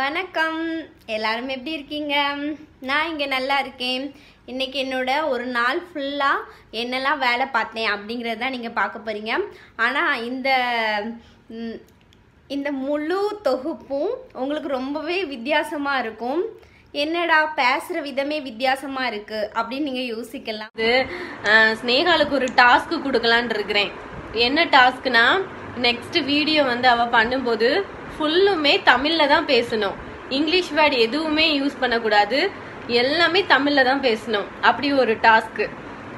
வணக்கம் எல்லாரும் எப்படி இருக்கீங்க நான் இங்கே நல்லா இருக்கேன் இன்றைக்கி என்னோட ஒரு நாள் ஃபுல்லாக என்னெல்லாம் வேலை பார்த்தேன் அப்படிங்கிறது நீங்கள் பார்க்க போகிறீங்க ஆனால் இந்த இந்த முழு தொகுப்பும் உங்களுக்கு ரொம்பவே வித்தியாசமாக இருக்கும் என்னடா பேசுகிற விதமே வித்தியாசமாக இருக்குது அப்படின்னு நீங்கள் யோசிக்கலாம் இது ஸ்னேகாலுக்கு ஒரு டாஸ்க்கு கொடுக்கலான் இருக்கிறேன் என்ன டாஸ்க்குனா நெக்ஸ்ட் வீடியோ வந்து அவள் பண்ணும்போது ஃபுல்லுமே தமிழில் தான் பேசணும் இங்கிலீஷ் வேர்டு எதுவுமே யூஸ் பண்ணக்கூடாது எல்லாமே தமிழில் தான் பேசணும் அப்படி ஒரு டாஸ்க்கு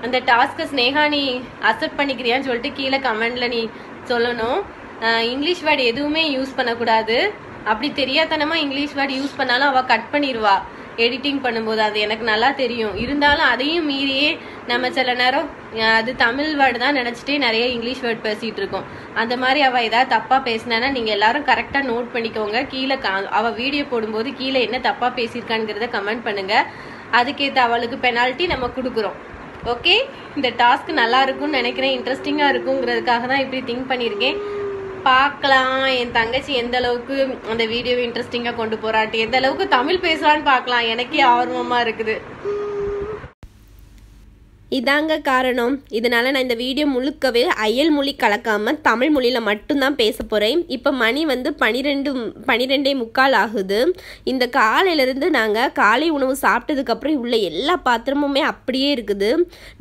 அந்த டாஸ்க்கை ஸ்னேகா நீ அக்செப்ட் பண்ணிக்கிறியான்னு சொல்லிட்டு கீழே கமெண்டில் நீ சொல்லணும் இங்கிலீஷ் வேர்டு எதுவுமே யூஸ் பண்ணக்கூடாது அப்படி தெரியாதனமா இங்கிலீஷ் வேர்டு யூஸ் பண்ணாலும் அவள் கட் பண்ணிடுவா எடிட்டிங் பண்ணும்போது அது எனக்கு நல்லா தெரியும் இருந்தாலும் அதையும் மீறியே நம்ம சில நேரம் அது தமிழ் வேர்டு தான் நினச்சிட்டே நிறைய இங்கிலீஷ் வேர்ட் பேசிகிட்டு இருக்கோம் அந்த மாதிரி அவள் ஏதாவது தப்பாக பேசினா நீங்கள் எல்லாரும் கரெக்டாக நோட் பண்ணிக்கோங்க கீழே கா அவள் வீடியோ போடும்போது கீழே என்ன தப்பாக பேசியிருக்காங்கிறத கமெண்ட் பண்ணுங்கள் அதுக்கேற்ற அவளுக்கு பெனால்ட்டி நம்ம கொடுக்குறோம் ஓகே இந்த டாஸ்க் நல்லா இருக்கும்னு நினைக்கிறேன் இன்ட்ரெஸ்டிங்காக இருக்குங்கிறதுக்காக தான் இப்படி திங்க் பண்ணியிருக்கேன் பார்க்கலாம் என் தங்கச்சி எந்த அளவுக்கு அந்த வீடியோ இன்ட்ரெஸ்டிங்காக கொண்டு போறாட்டி எந்த அளவுக்கு தமிழ் பேசலான்னு பார்க்கலாம் எனக்கே ஆர்வமாக இருக்குது இதாங்க காரணம் இதனால் நான் இந்த வீடியோ முழுக்கவே அயல் மொழி கலக்காமல் தமிழ் மொழியில் மட்டும்தான் பேச போகிறேன் இப்போ மணி வந்து பனிரெண்டு பனிரெண்டே முக்கால் ஆகுது இந்த காலையிலேருந்து நாங்கள் காலை உணவு சாப்பிட்டதுக்கப்புறம் உள்ள எல்லா பாத்திரமுமே அப்படியே இருக்குது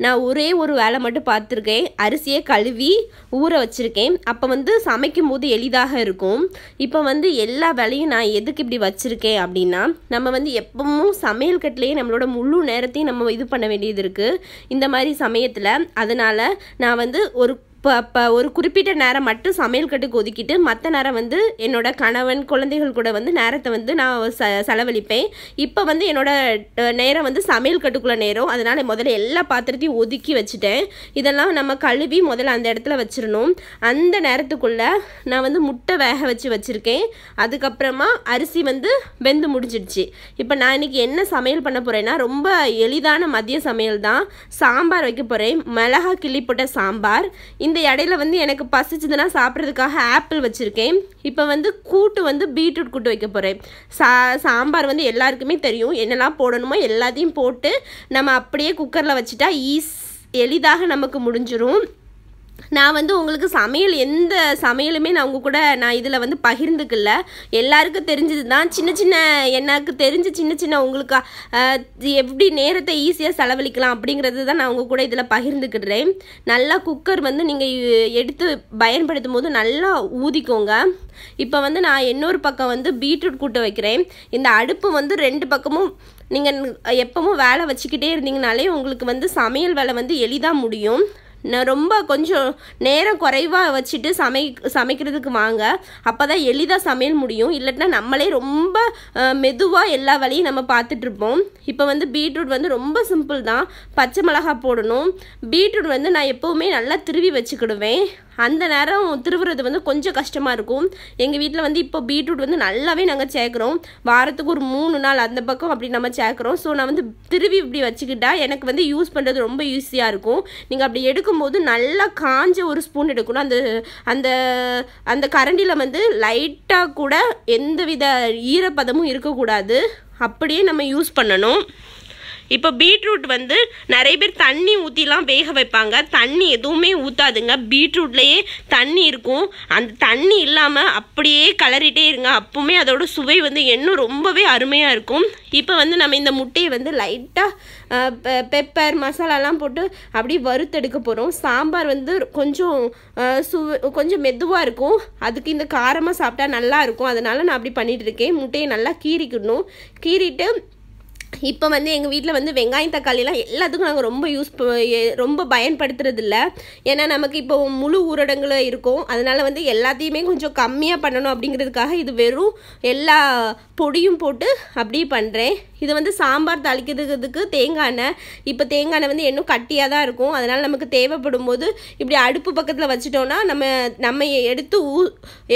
நான் ஒரே ஒரு வேலை மட்டும் பார்த்துருக்கேன் அரிசியை கழுவி ஊற வச்சுருக்கேன் அப்போ வந்து சமைக்கும் போது எளிதாக இருக்கும் இப்போ வந்து எல்லா வேலையும் நான் எதுக்கு இப்படி வச்சுருக்கேன் அப்படின்னா நம்ம வந்து எப்பவும் சமையல் கட்டிலேயே நம்மளோட முழு நேரத்தையும் நம்ம இது பண்ண வேண்டியது இருக்குது இந்த மாதிரி சமயத்தில் அதனால் நான் வந்து ஒரு இப்போ அப்போ ஒரு குறிப்பிட்ட நேரம் மட்டும் சமையல் கட்டுக்கு ஒதுக்கிட்டு மற்ற நேரம் வந்து என்னோட கணவன் குழந்தைகள் கூட வந்து நேரத்தை வந்து நான் ச செலவழிப்பேன் இப்போ வந்து என்னோட நேரம் வந்து சமையல் கட்டுக்குள்ள நேரம் அதனால் முதல்ல எல்லா பாத்திரத்தையும் ஒதுக்கி வச்சுட்டேன் இதெல்லாம் நம்ம கழுவி முதல்ல அந்த இடத்துல வச்சிடணும் அந்த நேரத்துக்குள்ளே நான் வந்து முட்டை வேக வச்சு வச்சுருக்கேன் அதுக்கப்புறமா அரிசி வந்து வெந்து முடிஞ்சிடுச்சு இப்போ நான் இன்றைக்கி என்ன சமையல் பண்ண போகிறேன்னா ரொம்ப எளிதான மதிய சமையல் தான் சாம்பார் வைக்க போகிறேன் மிளகா கிள்ளி போட்ட சாம்பார் இந்த இடையில வந்து எனக்கு பசிச்சதுன்னா சாப்பிட்றதுக்காக ஆப்பிள் வச்சுருக்கேன் இப்போ வந்து கூட்டு வந்து பீட்ரூட் கூட்டு வைக்க போகிறேன் சா சாம்பார் வந்து எல்லாருக்குமே தெரியும் என்னெல்லாம் போடணுமோ எல்லாத்தையும் போட்டு நம்ம அப்படியே குக்கரில் வச்சுட்டா ஈஸ் எளிதாக நமக்கு முடிஞ்சிடும் நான் வந்து உங்களுக்கு சமையல் எந்த சமையலுமே நான் உங்கள் கூட நான் இதில் வந்து பகிர்ந்துக்கல எல்லாருக்கும் தெரிஞ்சது தான் சின்ன சின்ன எனக்கு தெரிஞ்ச சின்ன சின்ன உங்களுக்கு எப்படி நேரத்தை ஈஸியாக செலவழிக்கலாம் அப்படிங்கிறது தான் நான் உங்கள் கூட இதில் பகிர்ந்துக்கிடுறேன் நல்லா குக்கர் வந்து நீங்கள் எடுத்து பயன்படுத்தும் போது நல்லா ஊதிக்கோங்க இப்போ வந்து நான் இன்னொரு பக்கம் வந்து பீட்ரூட் கூட்ட வைக்கிறேன் இந்த அடுப்பு வந்து ரெண்டு பக்கமும் நீங்கள் எப்பவும் வேலை வச்சுக்கிட்டே இருந்தீங்கனாலே உங்களுக்கு வந்து சமையல் வேலை வந்து எளிதாக முடியும் நான் ரொம்ப கொஞ்சம் நேரம் குறைவாக வச்சுட்டு சமை சமைக்கிறதுக்கு வாங்க அப்போ தான் எளிதாக சமையல் முடியும் இல்லட்டினா நம்மளே ரொம்ப மெதுவாக எல்லா வேலையும் நம்ம பார்த்துட்ருப்போம் இப்போ வந்து பீட்ரூட் வந்து ரொம்ப சிம்பிள் தான் பச்சை மிளகா போடணும் பீட்ரூட் வந்து நான் எப்போவுமே நல்லா திருவி வச்சுக்கிடுவேன் அந்த நேரம் திருவுறது வந்து கொஞ்சம் கஷ்டமாக இருக்கும் எங்கள் வீட்டில் வந்து இப்போ பீட்ரூட் வந்து நல்லாவே நாங்கள் சேர்க்குறோம் வாரத்துக்கு ஒரு மூணு நாள் அந்த பக்கம் அப்படி நம்ம சேர்க்குறோம் ஸோ நான் வந்து திருவி இப்படி வச்சுக்கிட்டால் எனக்கு வந்து யூஸ் பண்ணுறது ரொம்ப ஈஸியாக இருக்கும் நீங்கள் அப்படி எடுக்க எடுக்கும்போது நல்லா காஞ்ச ஒரு ஸ்பூன் எடுக்கணும் அந்த அந்த அந்த கரண்டியில் வந்து லைட்டாக கூட எந்தவித ஈரப்பதமும் இருக்கக்கூடாது அப்படியே நம்ம யூஸ் பண்ணணும் இப்போ பீட்ரூட் வந்து நிறைய பேர் தண்ணி ஊற்றிலாம் வேக வைப்பாங்க தண்ணி எதுவுமே ஊற்றாதுங்க பீட்ரூட்லேயே தண்ணி இருக்கும் அந்த தண்ணி இல்லாமல் அப்படியே கலரிட்டே இருங்க அப்போவுமே அதோட சுவை வந்து இன்னும் ரொம்பவே அருமையாக இருக்கும் இப்போ வந்து நம்ம இந்த முட்டையை வந்து லைட்டாக பெப்பர் மசாலாலாம் போட்டு அப்படியே வறுத்தெடுக்க போகிறோம் சாம்பார் வந்து கொஞ்சம் சு கொஞ்சம் மெதுவாக இருக்கும் அதுக்கு இந்த காரமாக சாப்பிட்டா நல்லா இருக்கும் அதனால் நான் அப்படி பண்ணிகிட்டு இருக்கேன் முட்டையை நல்லா கீறிக்கணும் கீறிட்டு இப்போ வந்து எங்கள் வீட்டில் வந்து வெங்காயம் தக்காளிலாம் எல்லாத்துக்கும் நாங்கள் ரொம்ப யூஸ் ரொம்ப பயன்படுத்துறது இல்லை ஏன்னா நமக்கு இப்போ முழு ஊரடங்கில் இருக்கும் அதனால் வந்து எல்லாத்தையுமே கொஞ்சம் கம்மியாக பண்ணணும் அப்படிங்கிறதுக்காக இது வெறும் எல்லா பொடியும் போட்டு அப்படியே பண்ணுறேன் இது வந்து சாம்பார் தளிக்கிறதுக்கு தேங்காய் எண்ணெய் இப்போ தேங்காய் எண்ணெய் வந்து இன்னும் கட்டியாக தான் இருக்கும் அதனால் நமக்கு தேவைப்படும் போது இப்படி அடுப்பு பக்கத்தில் வச்சுட்டோன்னா நம்ம நம்ம எடுத்து ஊ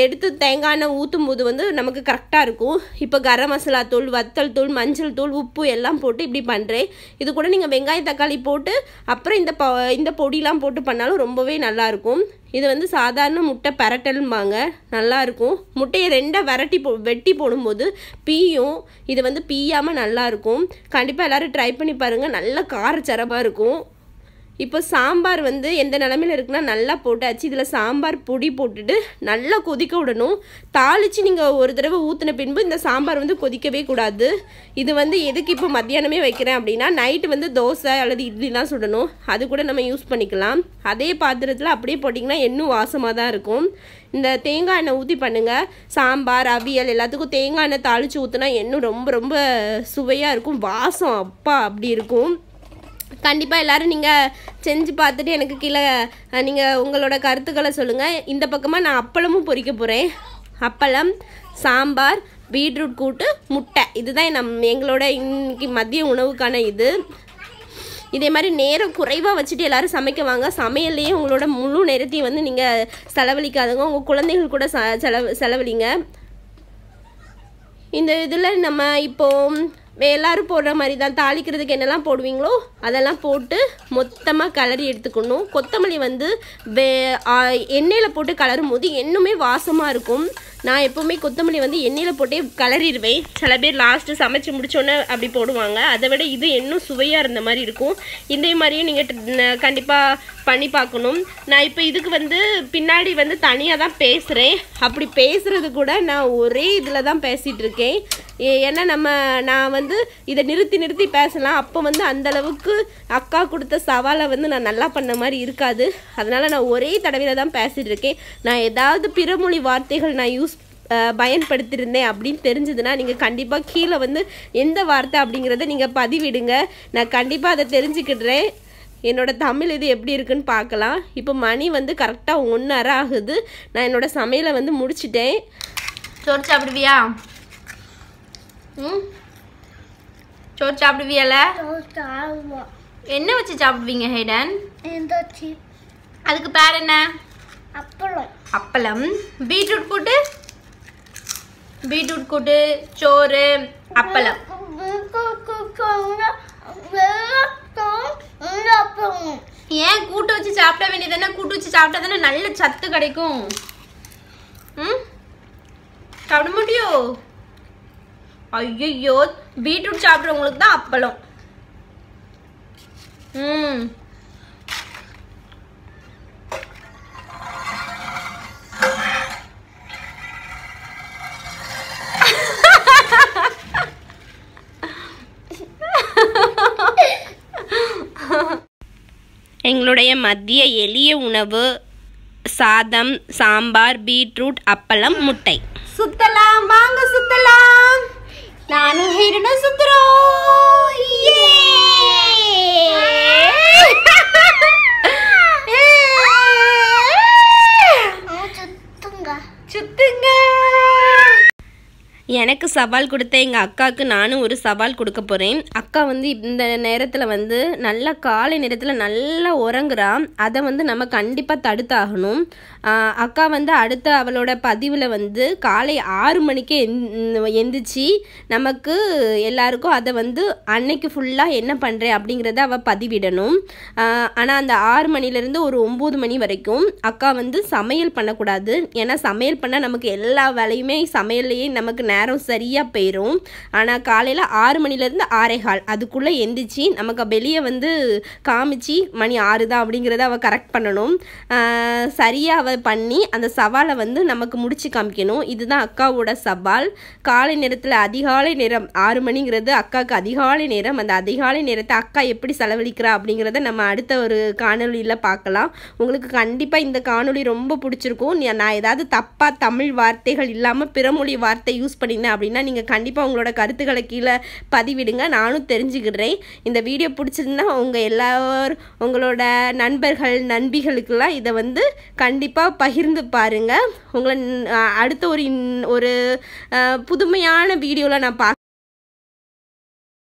எடுத்து தேங்காய் எண்ணெய் ஊற்றும் போது வந்து நமக்கு கரெக்டாக இருக்கும் இப்போ கரம் மசாலா தூள் வத்தல் தூள் மஞ்சள் தூள் உப்பு எல்லாம் போட்டு இப்படி பண்ணுறேன் இது கூட நீங்கள் வெங்காய தக்காளி போட்டு அப்புறம் இந்த ப இந்த பொடியெலாம் போட்டு பண்ணாலும் ரொம்பவே நல்லாயிருக்கும் இது வந்து சாதாரண முட்டை பரட்டல்ம்பாங்க நல்லாயிருக்கும் முட்டையை ரெண்டாக வரட்டி போ வெட்டி போடும்போது பீயும் இது வந்து பீயாமல் நல்லாயிருக்கும் கண்டிப்பாக எல்லோரும் ட்ரை பண்ணி பாருங்கள் நல்ல காரச்சரவாக இருக்கும் இப்போ சாம்பார் வந்து எந்த நிலமையில் இருக்குன்னா நல்லா போட்டாச்சு இதில் சாம்பார் பொடி போட்டுட்டு நல்லா கொதிக்க விடணும் தாளித்து நீங்கள் ஒரு தடவை ஊற்றின பின்பு இந்த சாம்பார் வந்து கொதிக்கவே கூடாது இது வந்து எதுக்கு இப்போ மத்தியானமே வைக்கிறேன் அப்படின்னா நைட்டு வந்து தோசை அல்லது இட்லிலாம் சுடணும் அது கூட நம்ம யூஸ் பண்ணிக்கலாம் அதே பாத்திரத்தில் அப்படியே போட்டிங்கன்னா இன்னும் வாசமாக தான் இருக்கும் இந்த தேங்காய் எண்ணெய் ஊற்றி பண்ணுங்கள் சாம்பார் அவியல் எல்லாத்துக்கும் தேங்காய் எண்ணெய் தாளித்து ஊற்றினா இன்னும் ரொம்ப ரொம்ப சுவையாக இருக்கும் வாசம் அப்பா அப்படி இருக்கும் கண்டிப்பாக எல்லோரும் நீங்கள் செஞ்சு பார்த்துட்டு எனக்கு கீழே நீங்கள் உங்களோட கருத்துக்களை சொல்லுங்கள் இந்த பக்கமாக நான் அப்பளமும் பொறிக்க போகிறேன் அப்பளம் சாம்பார் பீட்ரூட் கூட்டு முட்டை இதுதான் நம் எங்களோட இன்றைக்கி மதிய உணவுக்கான இது இதே மாதிரி நேரம் குறைவாக வச்சுட்டு எல்லோரும் சமைக்க வாங்க சமையல்லையே உங்களோட முழு நேரத்தையும் வந்து நீங்கள் செலவழிக்காதுங்க உங்கள் குழந்தைகள் கூட செலவு செலவழிங்க இந்த இதில் நம்ம இப்போது எல்லோரும் போடுற மாதிரி தான் தாளிக்கிறதுக்கு என்னெல்லாம் போடுவீங்களோ அதெல்லாம் போட்டு மொத்தமாக கலரி எடுத்துக்கணும் கொத்தமல்லி வந்து வே எண்ணெயில் போட்டு கலரும் போது இன்னுமே வாசமாக இருக்கும் நான் எப்போவுமே கொத்தமல்லி வந்து எண்ணெயில் போட்டே கலறிடுவேன் சில பேர் லாஸ்ட்டு சமைச்சு முடிச்சோன்னே அப்படி போடுவாங்க அதை விட இது இன்னும் சுவையாக இருந்த மாதிரி இருக்கும் இதே மாதிரியும் நீங்கள் கண்டிப்பாக பண்ணி பார்க்கணும் நான் இப்போ இதுக்கு வந்து பின்னாடி வந்து தனியாக தான் பேசுகிறேன் அப்படி பேசுகிறது கூட நான் ஒரே இதில் தான் பேசிகிட்டு இருக்கேன் ஏன்னா நம்ம நான் வந்து இதை நிறுத்தி நிறுத்தி பேசலாம் அப்போ வந்து அந்தளவுக்கு அக்கா கொடுத்த சவாலை வந்து நான் நல்லா பண்ண மாதிரி இருக்காது அதனால் நான் ஒரே தடவையில் தான் பேசிகிட்டு இருக்கேன் நான் ஏதாவது பிறமொழி வார்த்தைகள் நான் யூஸ் பயன்படுத்தியிருந்தேன் அப்படின்னு தெரிஞ்சதுன்னா நீங்கள் கண்டிப்பாக கீழே வந்து எந்த வார்த்தை அப்படிங்கிறத நீங்கள் பதிவிடுங்க நான் கண்டிப்பாக அதை தெரிஞ்சுக்கிடுறேன் என்னோடய தமிழ் இது எப்படி இருக்குன்னு பார்க்கலாம் இப்போ மணி வந்து கரெக்டாக ஒன்றரை ஆகுது நான் என்னோடய சமையலை வந்து முடிச்சிட்டேன் சொரிச்சு அப்படிவியா ம் சோறு சாப்பிடுவியல என்ன வச்சு சாப்பிடுவீங்க ஹைடன் அதுக்கு பேர் என்ன அப்பளம் அப்பளம் பீட்ரூட் கூட்டு பீட்ரூட் கூட்டு சோறு அப்பளம் ஏன் கூட்டு வச்சு சாப்பிட வேண்டியதானே கூட்டு வச்சு சாப்பிட்டா தானே நல்ல சத்து கிடைக்கும் ம் சாப்பிட முடியும் ஐயோ பீட்ரூட் சாப்பிட்றவங்களுக்கு தான் அப்பளம் ம் எங்களுடைய மதிய எளிய உணவு சாதம் சாம்பார் பீட்ரூட் அப்பளம் முட்டை சுத்தலாம் வாங்க சுத்தலாம் ನಾನು ಹಿರಣ ಸುಂದರ எனக்கு சவால் கொடுத்த எங்கள் அக்காவுக்கு நானும் ஒரு சவால் கொடுக்க போகிறேன் அக்கா வந்து இந்த நேரத்தில் வந்து நல்லா காலை நேரத்தில் நல்லா உறங்குறா அதை வந்து நம்ம கண்டிப்பாக தடுத்தாகணும் அக்கா வந்து அடுத்த அவளோட பதிவில் வந்து காலை ஆறு மணிக்கே எந்திரிச்சு நமக்கு எல்லாருக்கும் அதை வந்து அன்னைக்கு ஃபுல்லாக என்ன பண்ணுறேன் அப்படிங்கிறத அவள் பதிவிடணும் ஆனால் அந்த ஆறு மணிலேருந்து ஒரு ஒம்பது மணி வரைக்கும் அக்கா வந்து சமையல் பண்ணக்கூடாது ஏன்னா சமையல் பண்ணால் நமக்கு எல்லா வேலையுமே சமையல்லையே நமக்கு நேரம் அலாரம் சரியாக போயிடும் ஆனால் காலையில் ஆறு மணிலேருந்து ஆறே கால் அதுக்குள்ளே எந்திரிச்சு நமக்கு வெளியே வந்து காமிச்சு மணி ஆறு தான் அப்படிங்கிறத அவள் கரெக்ட் பண்ணணும் சரியாக அவள் பண்ணி அந்த சவாலை வந்து நமக்கு முடிச்சு காமிக்கணும் இதுதான் அக்காவோட சவால் காலை நேரத்தில் அதிகாலை நேரம் ஆறு மணிங்கிறது அக்காவுக்கு அதிகாலை நேரம் அந்த அதிகாலை நேரத்தை அக்கா எப்படி செலவழிக்கிறா அப்படிங்கிறத நம்ம அடுத்த ஒரு காணொலியில் பார்க்கலாம் உங்களுக்கு கண்டிப்பாக இந்த காணொலி ரொம்ப பிடிச்சிருக்கும் நான் ஏதாவது தப்பாக தமிழ் வார்த்தைகள் இல்லாமல் பிறமொழி வார்த்தை யூஸ் பண்ணி என்ன அப்படின்னா நீங்கள் கண்டிப்பாக உங்களோட கருத்துக்களை கீழே பதிவிடுங்க நானும் தெரிஞ்சுக்கிடுறேன் இந்த வீடியோ பிடிச்சிருந்தா உங்கள் எல்லோரும் உங்களோட நண்பர்கள் நண்பிகளுக்கெல்லாம் இதை வந்து கண்டிப்பாக பகிர்ந்து பாருங்கள் உங்களை அடுத்த ஒரு ஒரு புதுமையான வீடியோவில் நான் பார்க்க